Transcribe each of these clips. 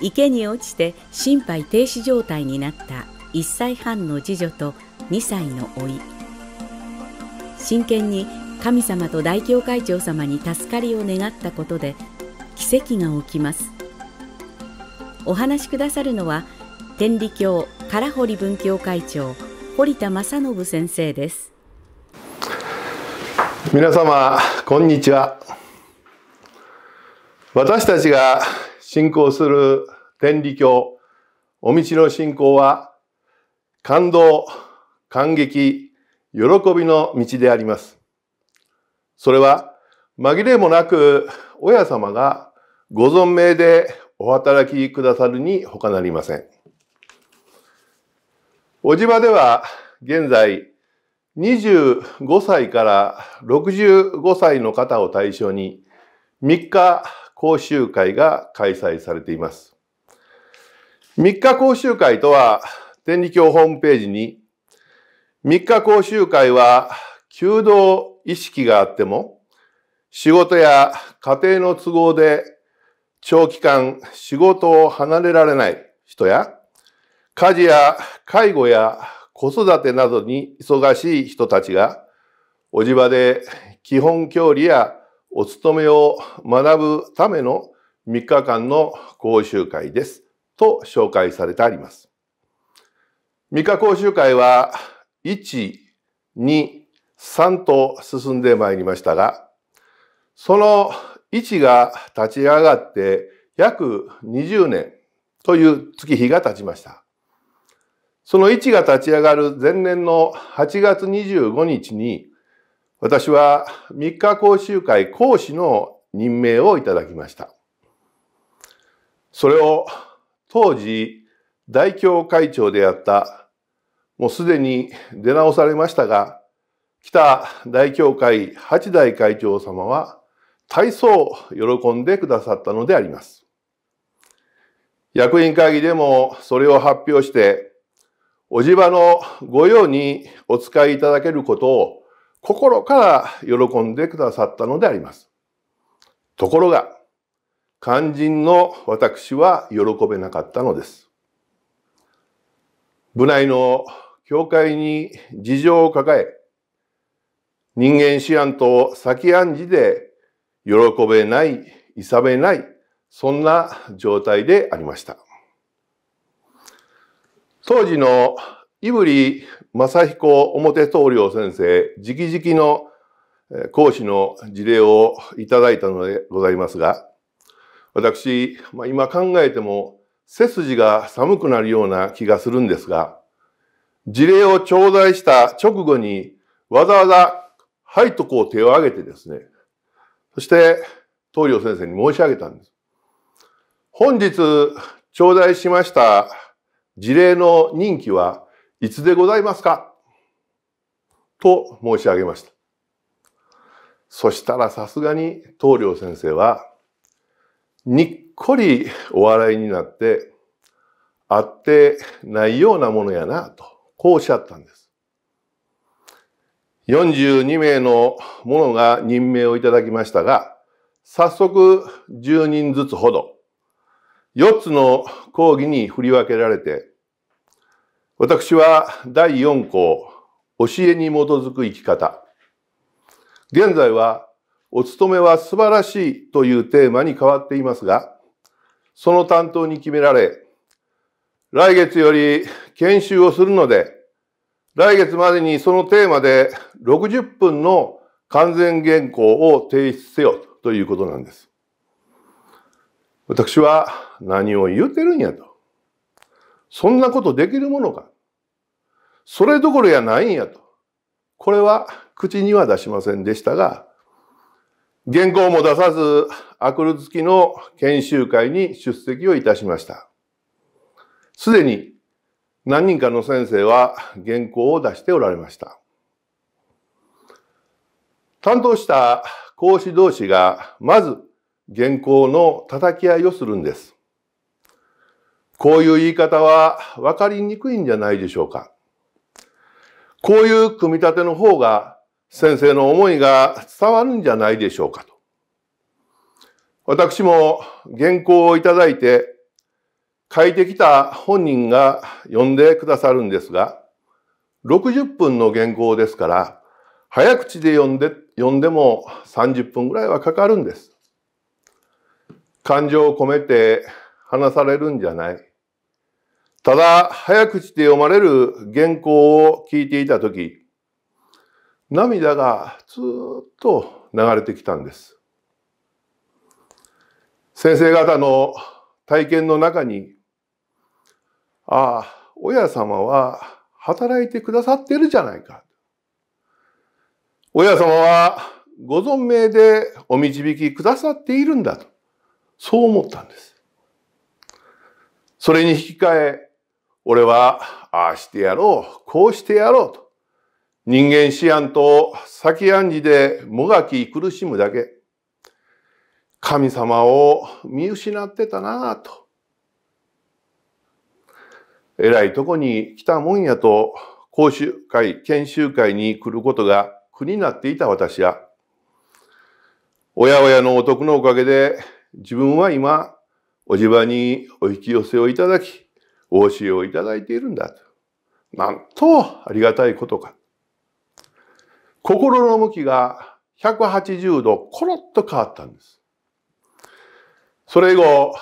池に落ちて心肺停止状態になった1歳半の次女と2歳の甥真剣に神様と大教会長様に助かりを願ったことで奇跡が起きますお話しくださるのは天理教唐堀文教会長堀田正信先生です皆様こんにちは私たちが信仰する天理教、お道の信仰は、感動、感激、喜びの道であります。それは、紛れもなく、親様がご存命でお働きくださるに他なりません。おじばでは、現在、25歳から65歳の方を対象に、3日講習会が開催されています。3日講習会とは、天理教ホームページに、3日講習会は、求道意識があっても、仕事や家庭の都合で長期間仕事を離れられない人や、家事や介護や子育てなどに忙しい人たちが、おじ場で基本教理やお勤めを学ぶための3日間の講習会です。と紹介されてあります。3日講習会は1、2、3と進んでまいりましたが、その1が立ち上がって約20年という月日が経ちました。その1が立ち上がる前年の8月25日に私は3日講習会講師の任命をいただきました。それを当時大教会長であったもうすでに出直されましたが北大教会八代会長様は大層喜んでくださったのであります。役員会議でもそれを発表しておじばの御用にお使いいただけることを心から喜んでくださったのであります。ところが、肝心の私は喜べなかったのです。部内の教会に事情を抱え、人間思案と先暗示で喜べない、いさべない、そんな状態でありました。当時の井振正彦表棟梁先生直々の講師の事例をいただいたのでございますが、私、まあ、今考えても背筋が寒くなるような気がするんですが、事例を頂戴した直後にわざわざはいとこう手を挙げてですね、そして棟梁先生に申し上げたんです。本日頂戴しました事例の任期はいつでございますかと申し上げました。そしたらさすがに棟梁先生は、にっこりお笑いになって、あってないようなものやな、と、こうおっしゃったんです。42名の者が任命をいただきましたが、早速10人ずつほど、4つの講義に振り分けられて、私は第4項教えに基づく生き方現在はお勤めは素晴らしいというテーマに変わっていますがその担当に決められ来月より研修をするので来月までにそのテーマで60分の完全原稿を提出せよということなんです。私は何を言うてるんやと。そんなことできるものか。それどころやないんやと。これは口には出しませんでしたが、原稿も出さず、アクル付きの研修会に出席をいたしました。すでに何人かの先生は原稿を出しておられました。担当した講師同士がまず原稿の叩き合いをするんです。こういう言い方は分かりにくいんじゃないでしょうか。こういう組み立ての方が先生の思いが伝わるんじゃないでしょうかと。私も原稿をいただいて書いてきた本人が読んでくださるんですが、60分の原稿ですから、早口で読んで、読んでも30分ぐらいはかかるんです。感情を込めて話されるんじゃない。ただ、早口で読まれる原稿を聞いていたとき、涙がずっと流れてきたんです。先生方の体験の中に、ああ、親様は働いてくださってるじゃないか。親様はご存命でお導きくださっているんだと、そう思ったんです。それに引き換え、俺はああしてやろう、こうしてやろうと。人間思案と先暗示でもがき苦しむだけ。神様を見失ってたなぁと。えらいとこに来たもんやと、講習会、研修会に来ることが苦になっていた私は、親親のお得のおかげで、自分は今、おじばにお引き寄せをいただき、お教えをいただいているんだと。なんとありがたいことか。心の向きが180度コロッと変わったんです。それ以後、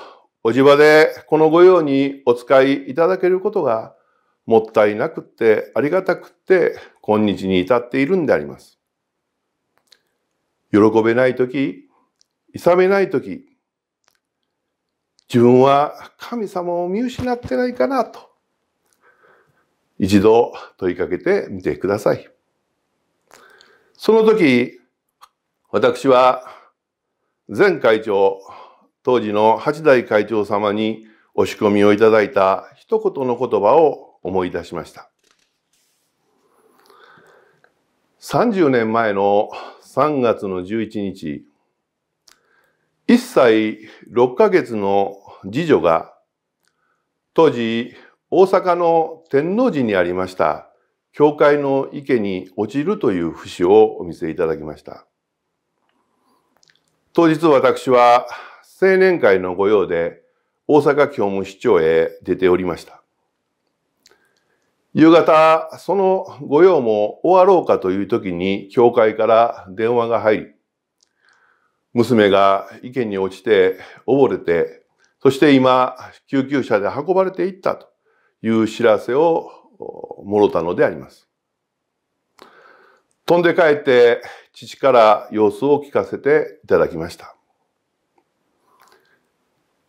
お地場でこの御用にお使いいただけることがもったいなくってありがたくって今日に至っているんであります。喜べないとき、いさめないとき、自分は神様を見失ってないかなと、一度問いかけてみてください。その時、私は前会長、当時の八代会長様にお仕込みをいただいた一言の言葉を思い出しました。30年前の3月の11日、1歳6ヶ月の次女が当時大阪の天王寺にありました教会の池に落ちるという節をお見せいただきました。当日私は青年会の御用で大阪教務市長へ出ておりました。夕方、その御用も終わろうかという時に教会から電話が入り、娘が意見に落ちて溺れて、そして今、救急車で運ばれていったという知らせをもろたのであります。飛んで帰って父から様子を聞かせていただきました。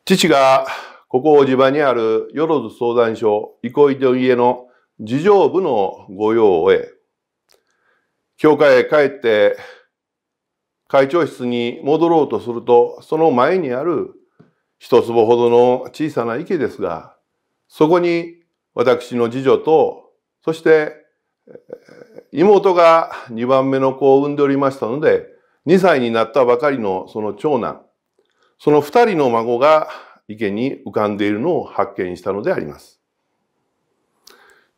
父がここ大じにあるよろず相談所憩いの家の事情部の御用をえ、教会へ帰って会長室に戻ろうとするとその前にある一坪ほどの小さな池ですがそこに私の次女とそして妹が2番目の子を産んでおりましたので2歳になったばかりのその長男その2人の孫が池に浮かんでいるのを発見したのであります。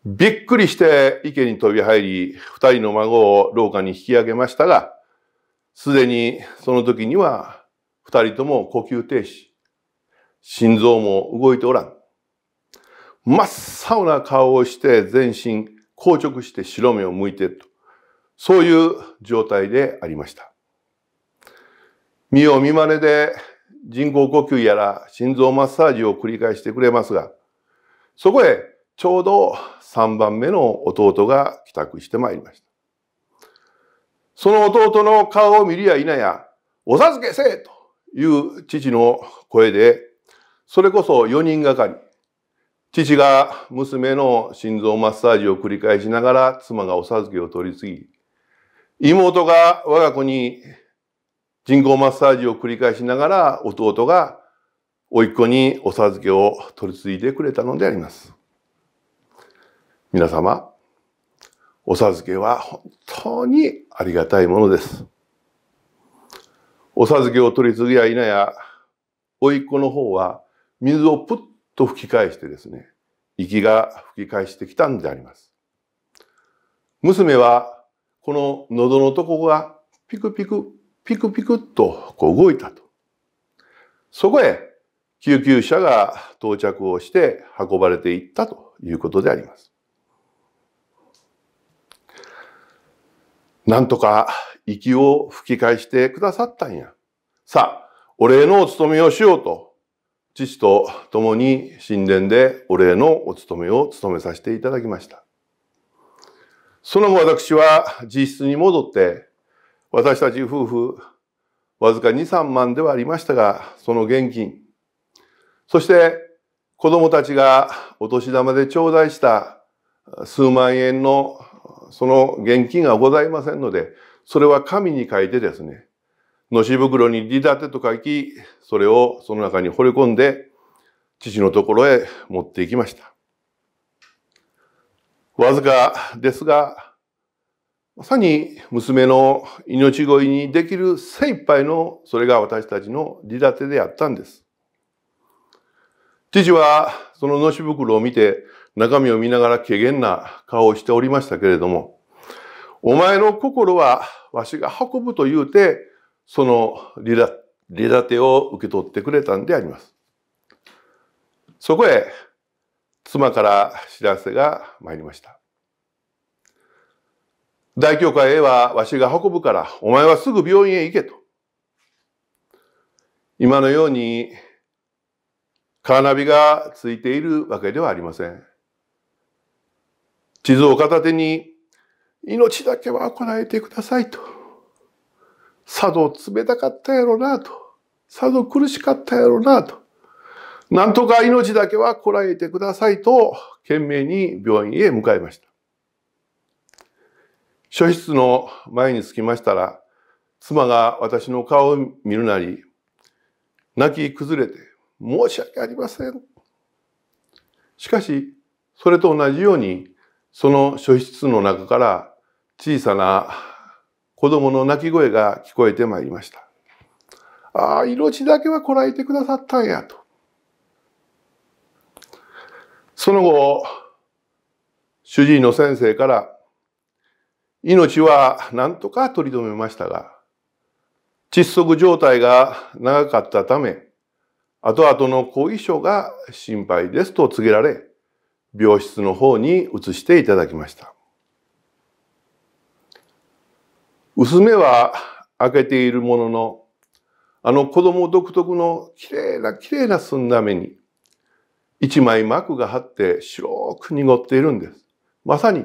びっくりして池に飛び入り2人の孫を廊下に引き上げましたがすでにその時には二人とも呼吸停止。心臓も動いておらん。真っ青な顔をして全身硬直して白目を向いていると。そういう状態でありました。見よう見まねで人工呼吸やら心臓マッサージを繰り返してくれますが、そこへちょうど3番目の弟が帰宅してまいりました。その弟の顔を見りや否や、お授けせえという父の声で、それこそ4人がかり。父が娘の心臓マッサージを繰り返しながら妻がお授けを取り次ぎ、妹が我が子に人工マッサージを繰り返しながら弟が甥っ子にお授けを取り継いでくれたのであります。皆様、お授けは本当にありがたいものです。お授けを取り次ぎや否や、甥いっ子の方は水をぷっと吹き返してですね、息が吹き返してきたんであります。娘はこの喉のとこがピクピク、ピクピクっとこう動いたと。そこへ救急車が到着をして運ばれていったということであります。なんとか息を吹き返してくださったんや。さあ、お礼のお務めをしようと、父と共に神殿でお礼のお務めを務めさせていただきました。その後私は自室に戻って、私たち夫婦、わずか2、3万ではありましたが、その現金、そして子供たちがお年玉で頂戴した数万円のその現金がございませんので、それは紙に書いてですね、のし袋に利立てと書き、それをその中に掘り込んで、父のところへ持っていきました。わずかですが、まさに娘の命乞いにできる精一杯の、それが私たちの利立てであったんです。父はそののし袋を見て、中身を見ながら怪げな顔をしておりましたけれども、お前の心はわしが運ぶと言うて、その離立てを受け取ってくれたんであります。そこへ、妻から知らせが参りました。大教会へはわしが運ぶから、お前はすぐ病院へ行けと。今のようにカーナビがついているわけではありません。地図を片手に命だけはこらえてくださいと。さぞ冷たかったやろなと。さぞ苦しかったやろなと。なんとか命だけはこらえてくださいと、懸命に病院へ向かいました。処室の前に着きましたら、妻が私の顔を見るなり、泣き崩れて、申し訳ありません。しかし、それと同じように、その書室の中から小さな子供の泣き声が聞こえてまいりました。ああ、命だけはこらえてくださったんやと。その後、主治医の先生から、命は何とか取り留めましたが、窒息状態が長かったため、後々の後遺症が心配ですと告げられ、病室の方に移していただきました娘は開けているもののあの子供独特のきれいなきれいな寸だ目に一枚膜が張って白く濁っているんです。まさに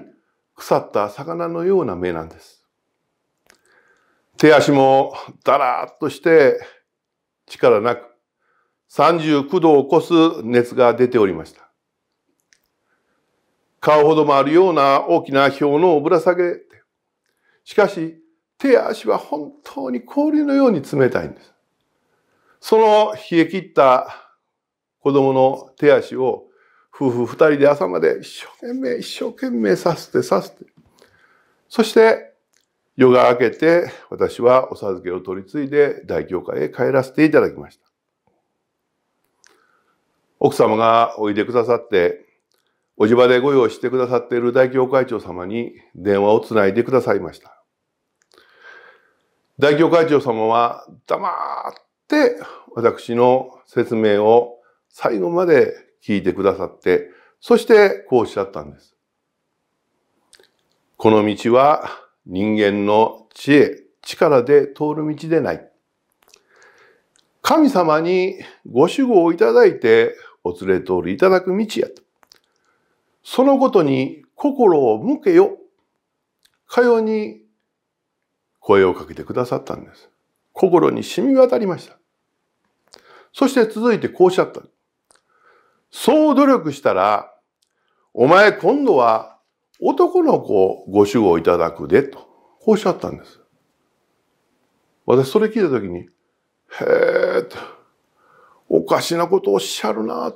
腐った魚のような目なんです。手足もだらっとして力なく39度を超す熱が出ておりました。顔ほどもあるような大きな表のをぶら下げて、しかし手や足は本当に氷のように冷たいんです。その冷え切った子供の手足を夫婦二人で朝まで一生懸命一生懸命させてさせて、そして夜が明けて私はお授けを取り継いで大教会へ帰らせていただきました。奥様がおいでくださっておじばでご用意してくださっている大教会長様に電話をつないでくださいました。大教会長様は黙って私の説明を最後まで聞いてくださって、そしてこうおっしゃったんです。この道は人間の知恵、力で通る道でない。神様にご守護をいただいてお連れ通りいただく道やと。そのことに心を向けよ。かように声をかけてくださったんです。心に染み渡りました。そして続いてこうおっしゃった。そう努力したら、お前今度は男の子ご主語いただくで、と。こうおっしゃったんです。私それ聞いたときに、へえと、おかしなことをおっしゃるな、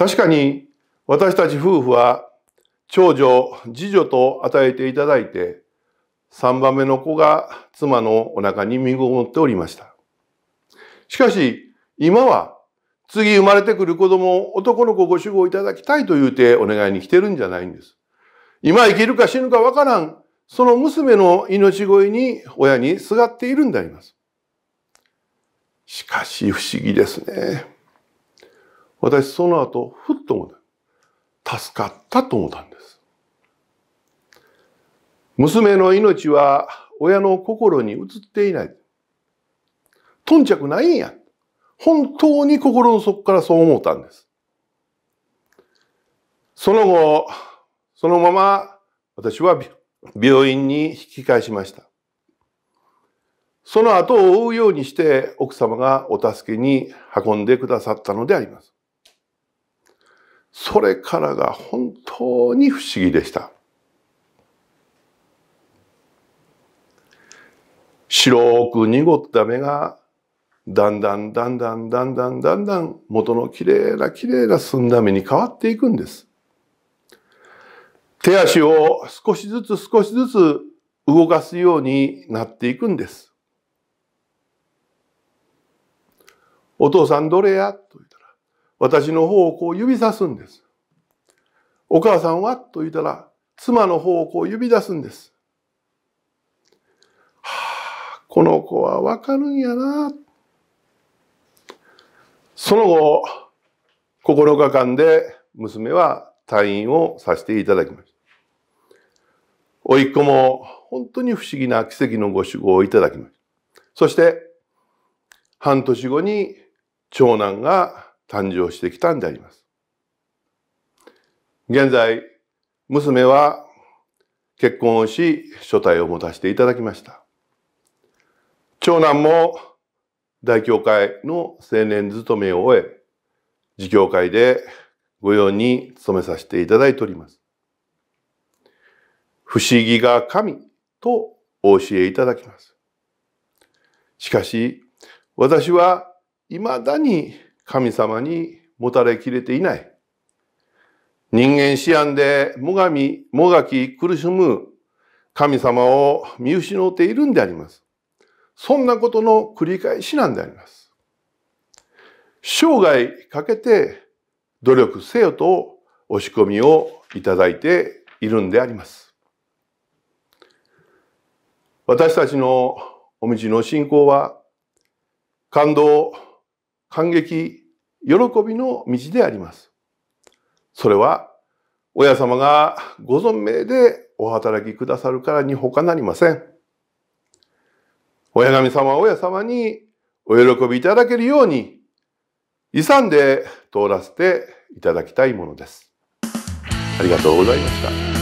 確かに私たち夫婦は長女、次女と与えていただいて、3番目の子が妻のお腹に身ごもっておりました。しかし、今は次生まれてくる子供、男の子ご守護いただきたいと言うてお願いに来てるんじゃないんです。今生きるか死ぬかわからん、その娘の命乞いに親にすがっているんであります。しかし不思議ですね。私その後、ふっと思った。助かったと思ったんです。娘の命は親の心に移っていない。頓着ないんや。本当に心の底からそう思ったんです。その後、そのまま私は病院に引き返しました。その後を追うようにして奥様がお助けに運んでくださったのであります。それからが本当に不思議でした。白く濁った目がだんだんだんだんだんだんだんだん元のきれいなきれいな澄んだ目に変わっていくんです。手足を少しずつ少しずつ動かすようになっていくんです。お父さんどれやと私の方をこう指さすんです。お母さんはと言ったら、妻の方をこう指出すんです。はあ、この子はわかるんやな。その後、9日間で娘は退院をさせていただきました。甥っ子も本当に不思議な奇跡のご守護をいただきました。そして、半年後に長男が誕生してきたんであります。現在、娘は結婚をし、初体を持たせていただきました。長男も大教会の青年勤めを終え、自教会で御用に勤めさせていただいております。不思議が神とお教えいただきます。しかし、私は未だに神様にもたれきれていない。人間思案でもがみ、もがき苦しむ神様を見失っているんであります。そんなことの繰り返しなんであります。生涯かけて努力せよと押し込みをいただいているんであります。私たちのお道の信仰は感動、感激、喜びの道であります。それは、親様がご存命でお働きくださるからに他なりません。親神様、親様にお喜びいただけるように、遺産で通らせていただきたいものです。ありがとうございました。